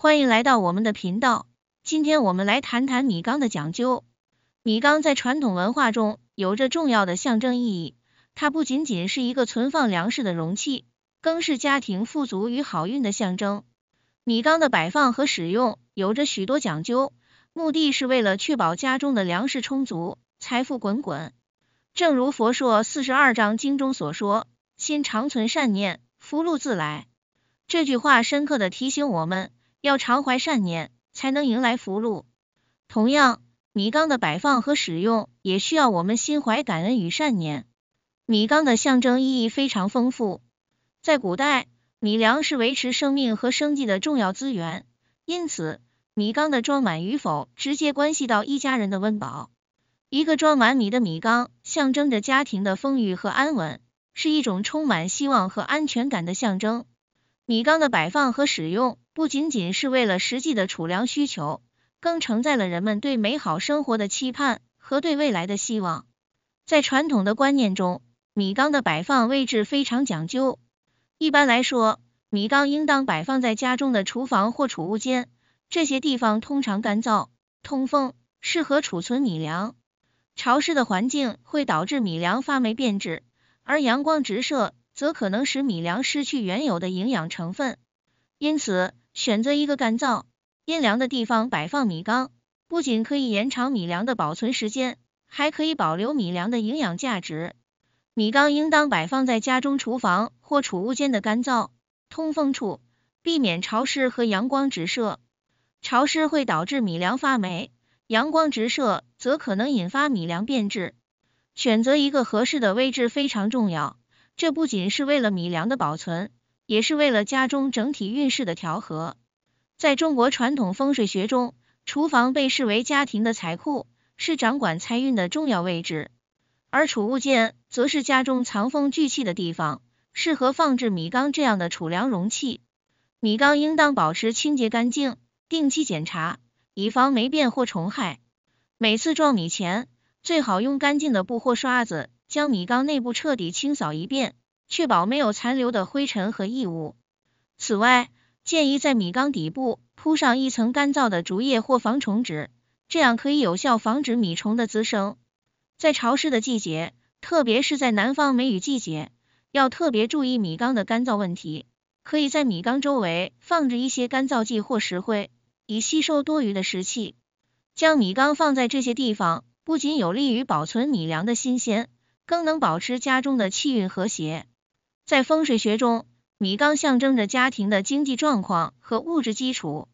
欢迎来到我们的频道，今天我们来谈谈米缸的讲究。米缸在传统文化中有着重要的象征意义，它不仅仅是一个存放粮食的容器，更是家庭富足与好运的象征。米缸的摆放和使用有着许多讲究，目的是为了确保家中的粮食充足、财富滚滚。正如佛说四十二章经中所说：“心常存善念，福禄自来。”这句话深刻的提醒我们。要常怀善念，才能迎来福禄。同样，米缸的摆放和使用也需要我们心怀感恩与善念。米缸的象征意义非常丰富，在古代，米粮是维持生命和生计的重要资源，因此，米缸的装满与否直接关系到一家人的温饱。一个装满米的米缸，象征着家庭的丰裕和安稳，是一种充满希望和安全感的象征。米缸的摆放和使用不仅仅是为了实际的储粮需求，更承载了人们对美好生活的期盼和对未来的希望。在传统的观念中，米缸的摆放位置非常讲究。一般来说，米缸应当摆放在家中的厨房或储物间，这些地方通常干燥、通风，适合储存米粮。潮湿的环境会导致米粮发霉变质，而阳光直射。则可能使米粮失去原有的营养成分，因此选择一个干燥、阴凉的地方摆放米缸，不仅可以延长米粮的保存时间，还可以保留米粮的营养价值。米缸应当摆放在家中厨房或储物间的干燥、通风处，避免潮湿和阳光直射。潮湿会导致米粮发霉，阳光直射则可能引发米粮变质。选择一个合适的位置非常重要。这不仅是为了米粮的保存，也是为了家中整体运势的调和。在中国传统风水学中，厨房被视为家庭的财库，是掌管财运的重要位置；而储物间则是家中藏风聚气的地方，适合放置米缸这样的储粮容器。米缸应当保持清洁干净，定期检查，以防霉变或虫害。每次装米前，最好用干净的布或刷子。将米缸内部彻底清扫一遍，确保没有残留的灰尘和异物。此外，建议在米缸底部铺上一层干燥的竹叶或防虫纸，这样可以有效防止米虫的滋生。在潮湿的季节，特别是在南方梅雨季节，要特别注意米缸的干燥问题。可以在米缸周围放置一些干燥剂或石灰，以吸收多余的湿气。将米缸放在这些地方，不仅有利于保存米粮的新鲜。更能保持家中的气运和谐。在风水学中，米缸象征着家庭的经济状况和物质基础。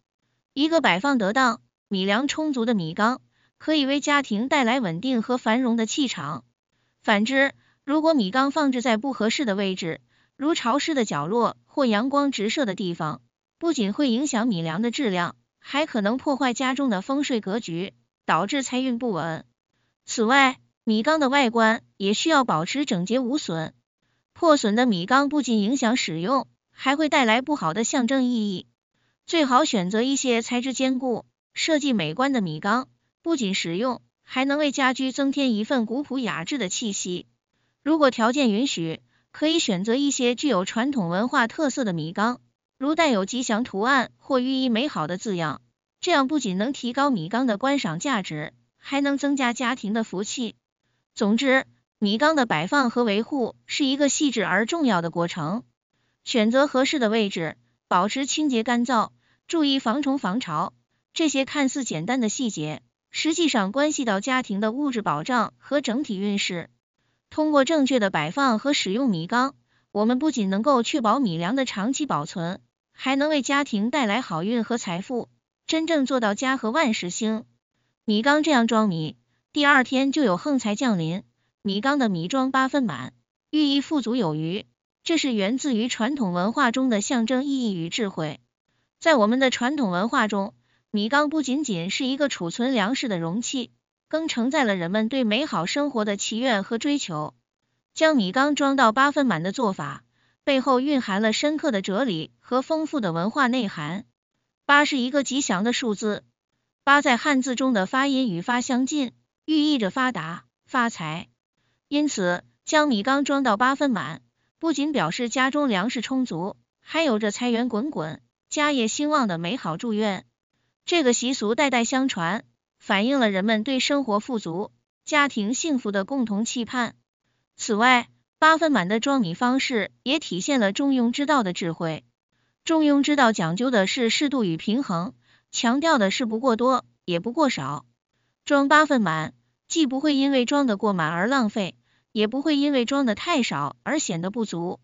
一个摆放得当、米粮充足的米缸，可以为家庭带来稳定和繁荣的气场。反之，如果米缸放置在不合适的位置，如潮湿的角落或阳光直射的地方，不仅会影响米粮的质量，还可能破坏家中的风水格局，导致财运不稳。此外，米缸的外观也需要保持整洁无损，破损的米缸不仅影响使用，还会带来不好的象征意义。最好选择一些材质坚固、设计美观的米缸，不仅实用，还能为家居增添一份古朴雅致的气息。如果条件允许，可以选择一些具有传统文化特色的米缸，如带有吉祥图案或寓意美好的字样，这样不仅能提高米缸的观赏价值，还能增加家庭的福气。总之，米缸的摆放和维护是一个细致而重要的过程。选择合适的位置，保持清洁干燥，注意防虫防潮，这些看似简单的细节，实际上关系到家庭的物质保障和整体运势。通过正确的摆放和使用米缸，我们不仅能够确保米粮的长期保存，还能为家庭带来好运和财富，真正做到家和万事兴。米缸这样装米。第二天就有横财降临。米缸的米装八分满，寓意富足有余。这是源自于传统文化中的象征意义与智慧。在我们的传统文化中，米缸不仅仅是一个储存粮食的容器，更承载了人们对美好生活的祈愿和追求。将米缸装到八分满的做法，背后蕴含了深刻的哲理和丰富的文化内涵。八是一个吉祥的数字，八在汉字中的发音与发相近。寓意着发达、发财，因此将米缸装到八分满，不仅表示家中粮食充足，还有着财源滚滚、家业兴旺的美好祝愿。这个习俗代代相传，反映了人们对生活富足、家庭幸福的共同期盼。此外，八分满的装米方式也体现了中庸之道的智慧。中庸之道讲究的是适度与平衡，强调的是不过多，也不过少。装八分满，既不会因为装得过满而浪费，也不会因为装得太少而显得不足。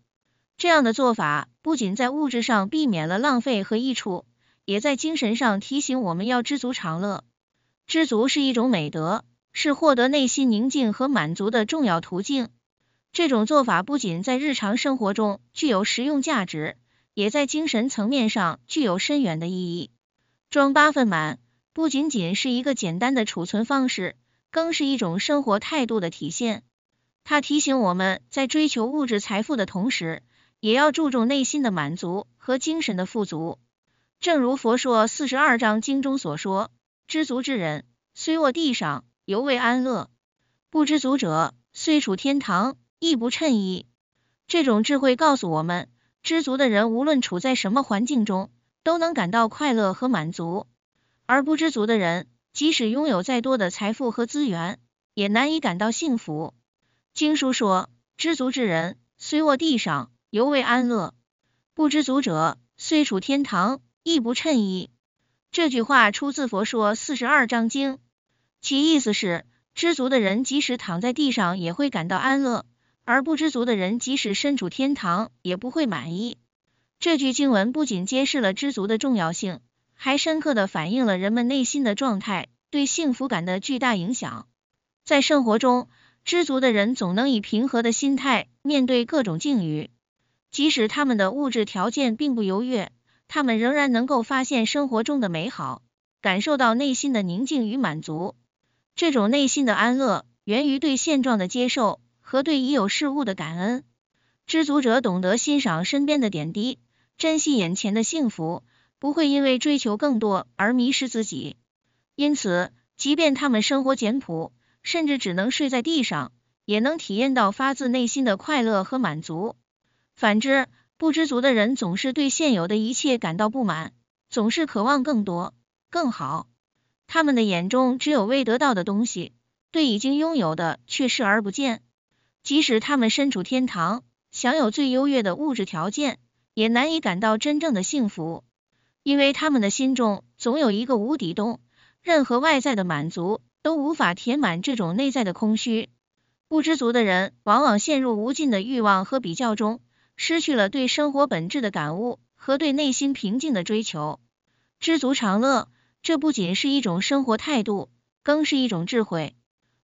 这样的做法不仅在物质上避免了浪费和溢出，也在精神上提醒我们要知足常乐。知足是一种美德，是获得内心宁静和满足的重要途径。这种做法不仅在日常生活中具有实用价值，也在精神层面上具有深远的意义。装八分满。不仅仅是一个简单的储存方式，更是一种生活态度的体现。它提醒我们在追求物质财富的同时，也要注重内心的满足和精神的富足。正如佛说四十二章经中所说：“知足之人，虽卧地上，犹为安乐；不知足者，虽处天堂，亦不称意。”这种智慧告诉我们，知足的人无论处在什么环境中，都能感到快乐和满足。而不知足的人，即使拥有再多的财富和资源，也难以感到幸福。经书说，知足之人虽卧地上，犹未安乐；不知足者虽处天堂，亦不称意。这句话出自《佛说四十二章经》，其意思是，知足的人即使躺在地上也会感到安乐，而不知足的人即使身处天堂也不会满意。这句经文不仅揭示了知足的重要性。还深刻地反映了人们内心的状态对幸福感的巨大影响。在生活中，知足的人总能以平和的心态面对各种境遇，即使他们的物质条件并不优越，他们仍然能够发现生活中的美好，感受到内心的宁静与满足。这种内心的安乐源于对现状的接受和对已有事物的感恩。知足者懂得欣赏身边的点滴，珍惜眼前的幸福。不会因为追求更多而迷失自己，因此，即便他们生活简朴，甚至只能睡在地上，也能体验到发自内心的快乐和满足。反之，不知足的人总是对现有的一切感到不满，总是渴望更多、更好。他们的眼中只有未得到的东西，对已经拥有的却视而不见。即使他们身处天堂，享有最优越的物质条件，也难以感到真正的幸福。因为他们的心中总有一个无底洞，任何外在的满足都无法填满这种内在的空虚。不知足的人往往陷入无尽的欲望和比较中，失去了对生活本质的感悟和对内心平静的追求。知足常乐，这不仅是一种生活态度，更是一种智慧。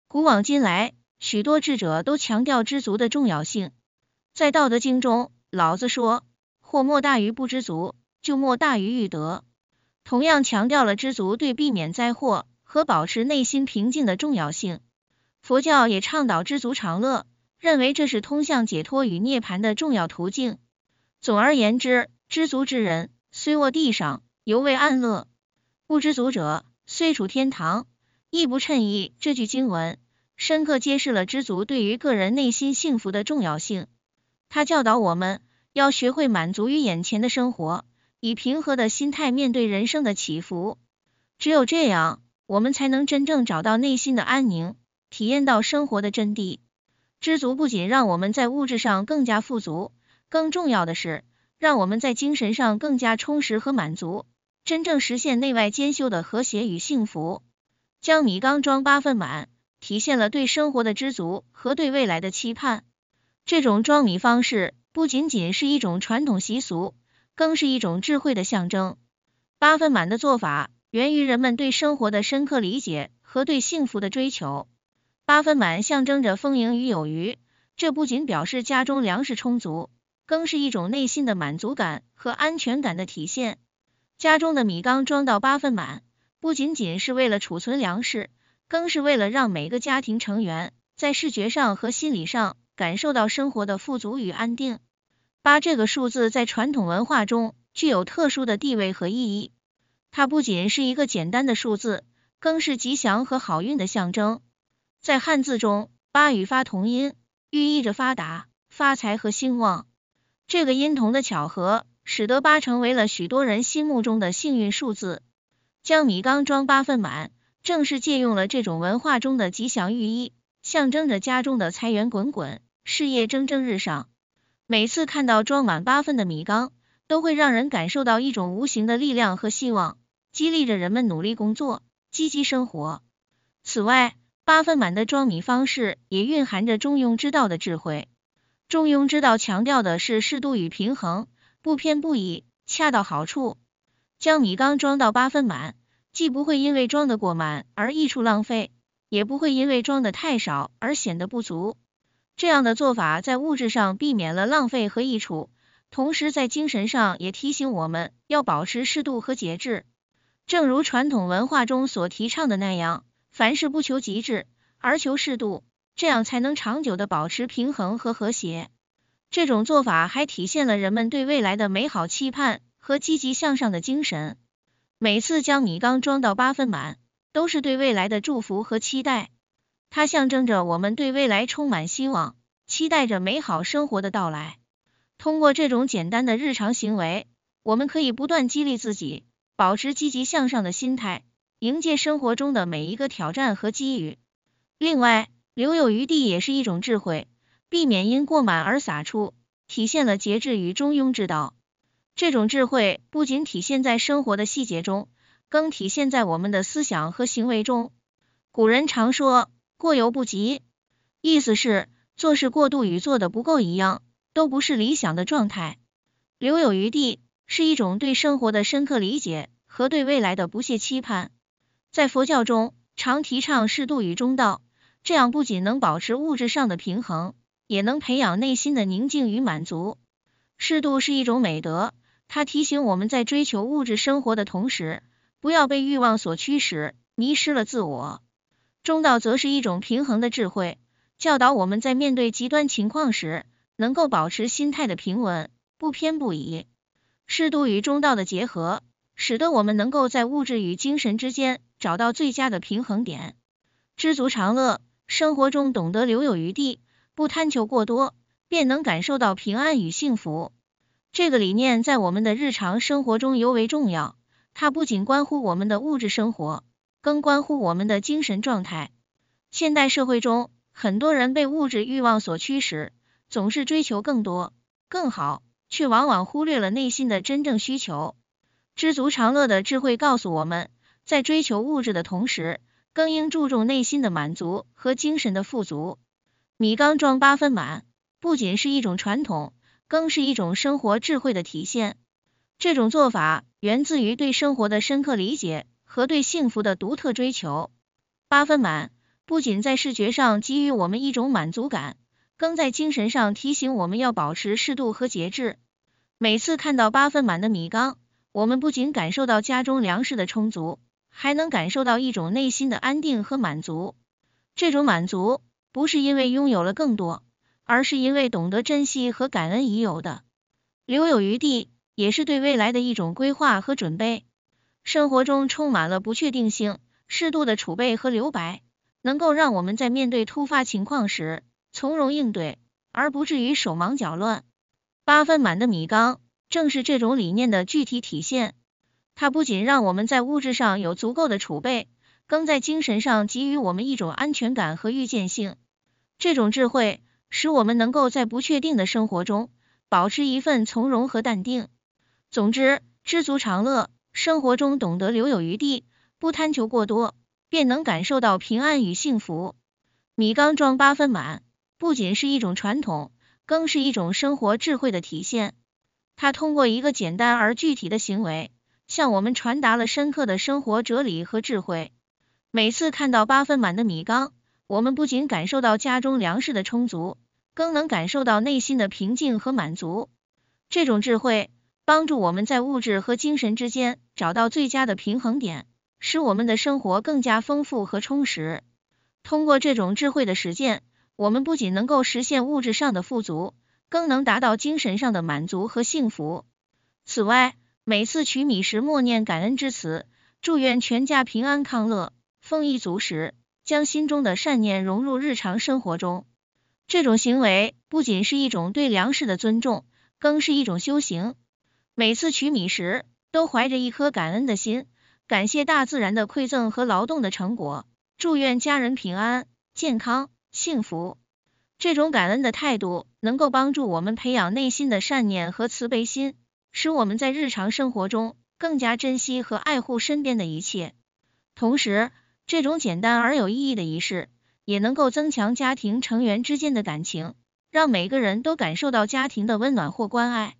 古往今来，许多智者都强调知足的重要性。在《道德经》中，老子说：“祸莫大于不知足。”就莫大于欲得，同样强调了知足对避免灾祸和保持内心平静的重要性。佛教也倡导知足常乐，认为这是通向解脱与涅盘的重要途径。总而言之，知足之人虽卧地上，犹为安乐；不知足者虽处天堂，亦不称意。这句经文深刻揭示了知足对于个人内心幸福的重要性。他教导我们要学会满足于眼前的生活。以平和的心态面对人生的起伏，只有这样，我们才能真正找到内心的安宁，体验到生活的真谛。知足不仅让我们在物质上更加富足，更重要的是，让我们在精神上更加充实和满足，真正实现内外兼修的和谐与幸福。将米缸装八分满，体现了对生活的知足和对未来的期盼。这种装米方式不仅仅是一种传统习俗。更是一种智慧的象征。八分满的做法源于人们对生活的深刻理解和对幸福的追求。八分满象征着丰盈与有余，这不仅表示家中粮食充足，更是一种内心的满足感和安全感的体现。家中的米缸装到八分满，不仅仅是为了储存粮食，更是为了让每个家庭成员在视觉上和心理上感受到生活的富足与安定。八这个数字在传统文化中具有特殊的地位和意义，它不仅是一个简单的数字，更是吉祥和好运的象征。在汉字中，八与发同音，寓意着发达、发财和兴旺。这个音同的巧合，使得八成为了许多人心目中的幸运数字。将米缸装八分满，正是借用了这种文化中的吉祥寓意，象征着家中的财源滚滚，事业蒸蒸日上。每次看到装满八分的米缸，都会让人感受到一种无形的力量和希望，激励着人们努力工作，积极生活。此外，八分满的装米方式也蕴含着中庸之道的智慧。中庸之道强调的是适度与平衡，不偏不倚，恰到好处。将米缸装到八分满，既不会因为装得过满而溢出浪费，也不会因为装得太少而显得不足。这样的做法在物质上避免了浪费和溢出，同时在精神上也提醒我们要保持适度和节制。正如传统文化中所提倡的那样，凡事不求极致，而求适度，这样才能长久的保持平衡和和谐。这种做法还体现了人们对未来的美好期盼和积极向上的精神。每次将米缸装到八分满，都是对未来的祝福和期待。它象征着我们对未来充满希望，期待着美好生活的到来。通过这种简单的日常行为，我们可以不断激励自己，保持积极向上的心态，迎接生活中的每一个挑战和机遇。另外，留有余地也是一种智慧，避免因过满而洒出，体现了节制与中庸之道。这种智慧不仅体现在生活的细节中，更体现在我们的思想和行为中。古人常说。过犹不及，意思是做事过度与做的不够一样，都不是理想的状态。留有余地是一种对生活的深刻理解和对未来的不懈期盼。在佛教中，常提倡适度与中道，这样不仅能保持物质上的平衡，也能培养内心的宁静与满足。适度是一种美德，它提醒我们在追求物质生活的同时，不要被欲望所驱使，迷失了自我。中道则是一种平衡的智慧，教导我们在面对极端情况时，能够保持心态的平稳，不偏不倚。适度与中道的结合，使得我们能够在物质与精神之间找到最佳的平衡点。知足常乐，生活中懂得留有余地，不贪求过多，便能感受到平安与幸福。这个理念在我们的日常生活中尤为重要，它不仅关乎我们的物质生活。更关乎我们的精神状态。现代社会中，很多人被物质欲望所驱使，总是追求更多、更好，却往往忽略了内心的真正需求。知足常乐的智慧告诉我们，在追求物质的同时，更应注重内心的满足和精神的富足。米缸装八分满，不仅是一种传统，更是一种生活智慧的体现。这种做法源自于对生活的深刻理解。和对幸福的独特追求。八分满不仅在视觉上给予我们一种满足感，更在精神上提醒我们要保持适度和节制。每次看到八分满的米缸，我们不仅感受到家中粮食的充足，还能感受到一种内心的安定和满足。这种满足不是因为拥有了更多，而是因为懂得珍惜和感恩已有的。留有余地也是对未来的一种规划和准备。生活中充满了不确定性，适度的储备和留白，能够让我们在面对突发情况时从容应对，而不至于手忙脚乱。八分满的米缸正是这种理念的具体体现。它不仅让我们在物质上有足够的储备，更在精神上给予我们一种安全感和预见性。这种智慧使我们能够在不确定的生活中保持一份从容和淡定。总之，知足常乐。生活中懂得留有余地，不贪求过多，便能感受到平安与幸福。米缸装八分满，不仅是一种传统，更是一种生活智慧的体现。它通过一个简单而具体的行为，向我们传达了深刻的生活哲理和智慧。每次看到八分满的米缸，我们不仅感受到家中粮食的充足，更能感受到内心的平静和满足。这种智慧。帮助我们在物质和精神之间找到最佳的平衡点，使我们的生活更加丰富和充实。通过这种智慧的实践，我们不仅能够实现物质上的富足，更能达到精神上的满足和幸福。此外，每次取米时默念感恩之词，祝愿全家平安康乐、丰衣足食，将心中的善念融入日常生活中。这种行为不仅是一种对粮食的尊重，更是一种修行。每次取米时，都怀着一颗感恩的心，感谢大自然的馈赠和劳动的成果，祝愿家人平安、健康、幸福。这种感恩的态度能够帮助我们培养内心的善念和慈悲心，使我们在日常生活中更加珍惜和爱护身边的一切。同时，这种简单而有意义的仪式也能够增强家庭成员之间的感情，让每个人都感受到家庭的温暖或关爱。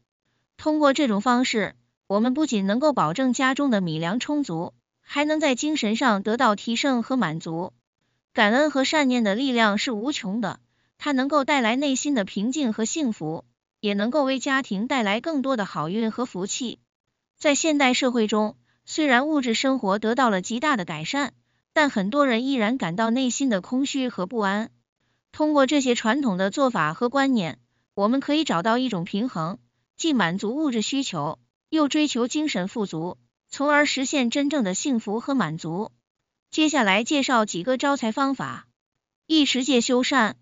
通过这种方式，我们不仅能够保证家中的米粮充足，还能在精神上得到提升和满足。感恩和善念的力量是无穷的，它能够带来内心的平静和幸福，也能够为家庭带来更多的好运和福气。在现代社会中，虽然物质生活得到了极大的改善，但很多人依然感到内心的空虚和不安。通过这些传统的做法和观念，我们可以找到一种平衡。既满足物质需求，又追求精神富足，从而实现真正的幸福和满足。接下来介绍几个招财方法：一、持戒修善。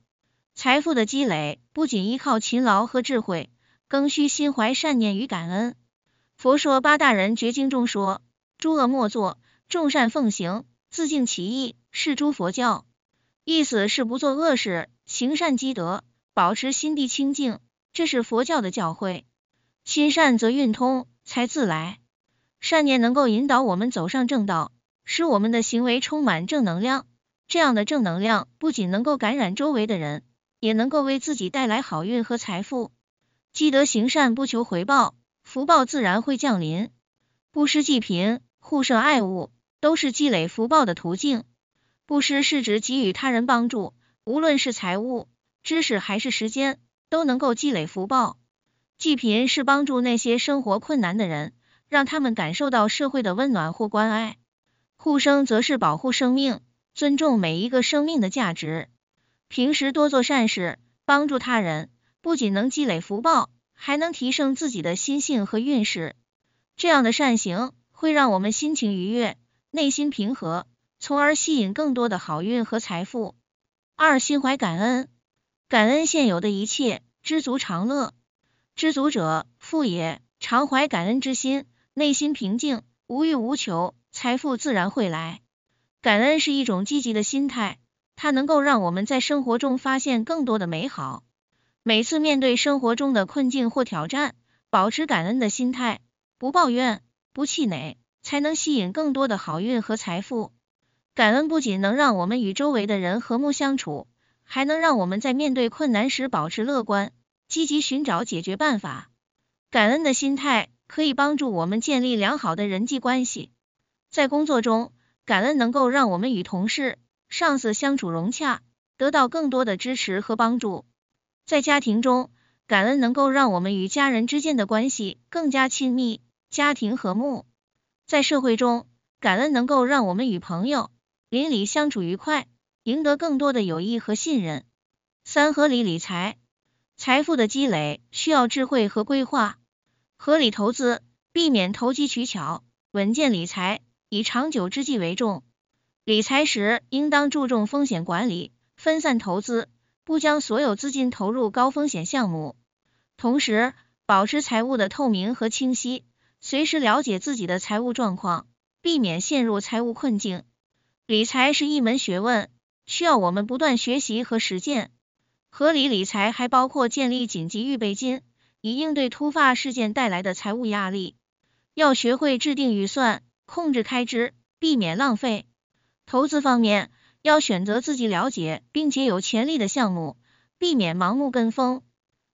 财富的积累不仅依靠勤劳和智慧，更需心怀善念与感恩。佛说八大人觉经中说：诸恶莫作，众善奉行，自净其意，是诸佛教。意思是不做恶事，行善积德，保持心地清净，这是佛教的教诲。心善则运通，财自来。善念能够引导我们走上正道，使我们的行为充满正能量。这样的正能量不仅能够感染周围的人，也能够为自己带来好运和财富。积德行善不求回报，福报自然会降临。布施济贫、互生爱物，都是积累福报的途径。布施是指给予他人帮助，无论是财物、知识还是时间，都能够积累福报。济贫是帮助那些生活困难的人，让他们感受到社会的温暖或关爱；护生则是保护生命，尊重每一个生命的价值。平时多做善事，帮助他人，不仅能积累福报，还能提升自己的心性和运势。这样的善行会让我们心情愉悦，内心平和，从而吸引更多的好运和财富。二、心怀感恩，感恩现有的一切，知足常乐。知足者富也，常怀感恩之心，内心平静，无欲无求，财富自然会来。感恩是一种积极的心态，它能够让我们在生活中发现更多的美好。每次面对生活中的困境或挑战，保持感恩的心态，不抱怨，不气馁，才能吸引更多的好运和财富。感恩不仅能让我们与周围的人和睦相处，还能让我们在面对困难时保持乐观。积极寻找解决办法，感恩的心态可以帮助我们建立良好的人际关系。在工作中，感恩能够让我们与同事、上司相处融洽，得到更多的支持和帮助；在家庭中，感恩能够让我们与家人之间的关系更加亲密，家庭和睦；在社会中，感恩能够让我们与朋友、邻里相处愉快，赢得更多的友谊和信任。三、合理理财。财富的积累需要智慧和规划，合理投资，避免投机取巧，稳健理财，以长久之计为重。理财时应当注重风险管理，分散投资，不将所有资金投入高风险项目。同时，保持财务的透明和清晰，随时了解自己的财务状况，避免陷入财务困境。理财是一门学问，需要我们不断学习和实践。合理理财还包括建立紧急预备金，以应对突发事件带来的财务压力。要学会制定预算，控制开支，避免浪费。投资方面，要选择自己了解并且有潜力的项目，避免盲目跟风。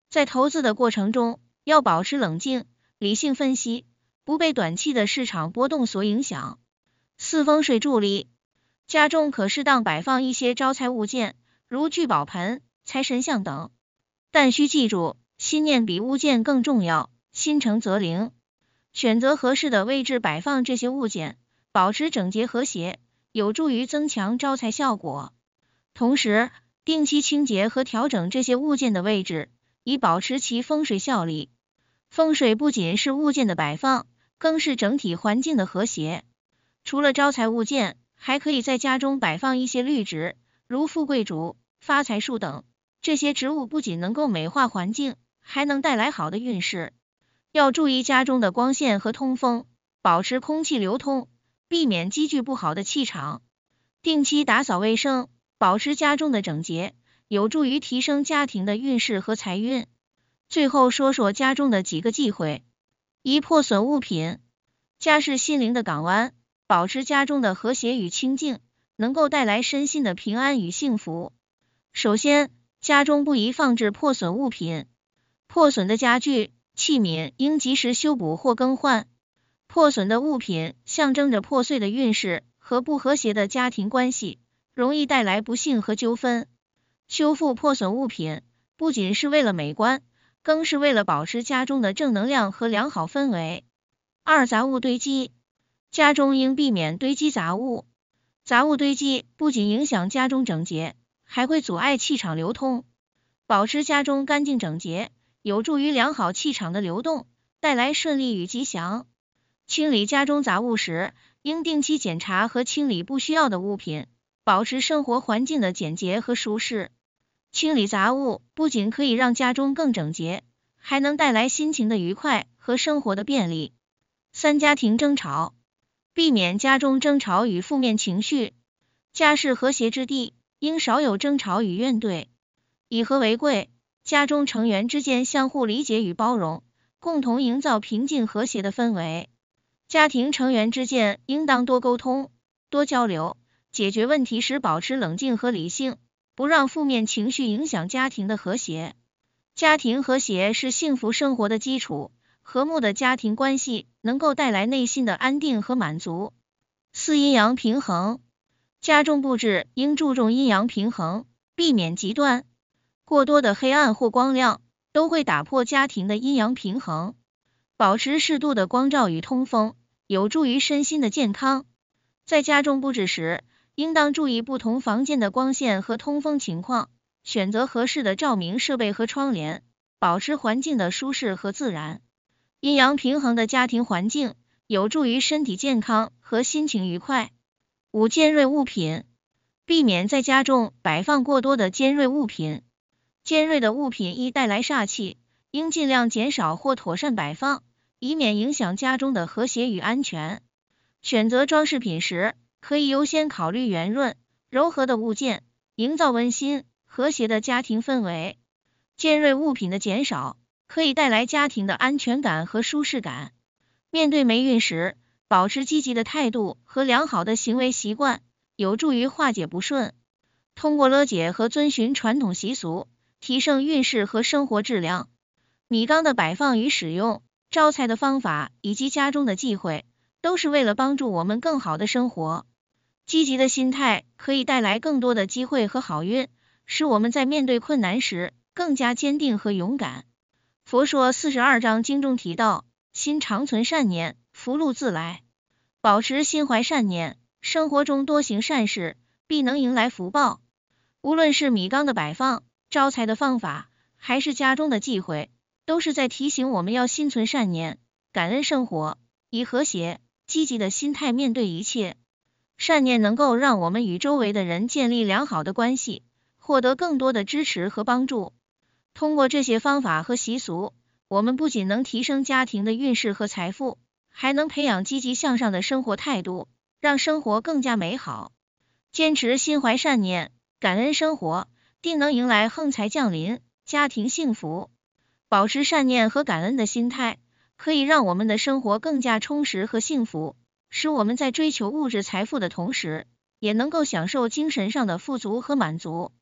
在投资的过程中，要保持冷静，理性分析，不被短期的市场波动所影响。四风水助理，家中可适当摆放一些招财物件，如聚宝盆。财神像等，但需记住，心念比物件更重要，心诚则灵。选择合适的位置摆放这些物件，保持整洁和谐，有助于增强招财效果。同时，定期清洁和调整这些物件的位置，以保持其风水效力。风水不仅是物件的摆放，更是整体环境的和谐。除了招财物件，还可以在家中摆放一些绿植，如富贵竹、发财树等。这些植物不仅能够美化环境，还能带来好的运势。要注意家中的光线和通风，保持空气流通，避免积聚不好的气场。定期打扫卫生，保持家中的整洁，有助于提升家庭的运势和财运。最后说说家中的几个忌讳：一、破损物品。家是心灵的港湾，保持家中的和谐与清静，能够带来身心的平安与幸福。首先，家中不宜放置破损物品，破损的家具、器皿应及时修补或更换。破损的物品象征着破碎的运势和不和谐的家庭关系，容易带来不幸和纠纷。修复破损物品不仅是为了美观，更是为了保持家中的正能量和良好氛围。二、杂物堆积，家中应避免堆积杂物，杂物堆积不仅影响家中整洁。还会阻碍气场流通，保持家中干净整洁，有助于良好气场的流动，带来顺利与吉祥。清理家中杂物时，应定期检查和清理不需要的物品，保持生活环境的简洁和舒适。清理杂物不仅可以让家中更整洁，还能带来心情的愉快和生活的便利。三、家庭争吵，避免家中争吵与负面情绪，家是和谐之地。应少有争吵与怨怼，以和为贵。家中成员之间相互理解与包容，共同营造平静和谐的氛围。家庭成员之间应当多沟通、多交流，解决问题时保持冷静和理性，不让负面情绪影响家庭的和谐。家庭和谐是幸福生活的基础，和睦的家庭关系能够带来内心的安定和满足。四阴阳平衡。家中布置应注重阴阳平衡，避免极端。过多的黑暗或光亮都会打破家庭的阴阳平衡。保持适度的光照与通风，有助于身心的健康。在家中布置时，应当注意不同房间的光线和通风情况，选择合适的照明设备和窗帘，保持环境的舒适和自然。阴阳平衡的家庭环境，有助于身体健康和心情愉快。五尖锐物品，避免在家中摆放过多的尖锐物品。尖锐的物品易带来煞气，应尽量减少或妥善摆放，以免影响家中的和谐与安全。选择装饰品时，可以优先考虑圆润、柔和的物件，营造温馨、和谐的家庭氛围。尖锐物品的减少，可以带来家庭的安全感和舒适感。面对霉运时，保持积极的态度和良好的行为习惯，有助于化解不顺。通过了解和遵循传统习俗，提升运势和生活质量。米缸的摆放与使用、招财的方法以及家中的忌讳，都是为了帮助我们更好的生活。积极的心态可以带来更多的机会和好运，使我们在面对困难时更加坚定和勇敢。佛说四十二章经中提到，心常存善念。福禄自来，保持心怀善念，生活中多行善事，必能迎来福报。无论是米缸的摆放、招财的方法，还是家中的忌讳，都是在提醒我们要心存善念，感恩生活，以和谐、积极的心态面对一切。善念能够让我们与周围的人建立良好的关系，获得更多的支持和帮助。通过这些方法和习俗，我们不仅能提升家庭的运势和财富。还能培养积极向上的生活态度，让生活更加美好。坚持心怀善念、感恩生活，定能迎来横财降临，家庭幸福。保持善念和感恩的心态，可以让我们的生活更加充实和幸福，使我们在追求物质财富的同时，也能够享受精神上的富足和满足。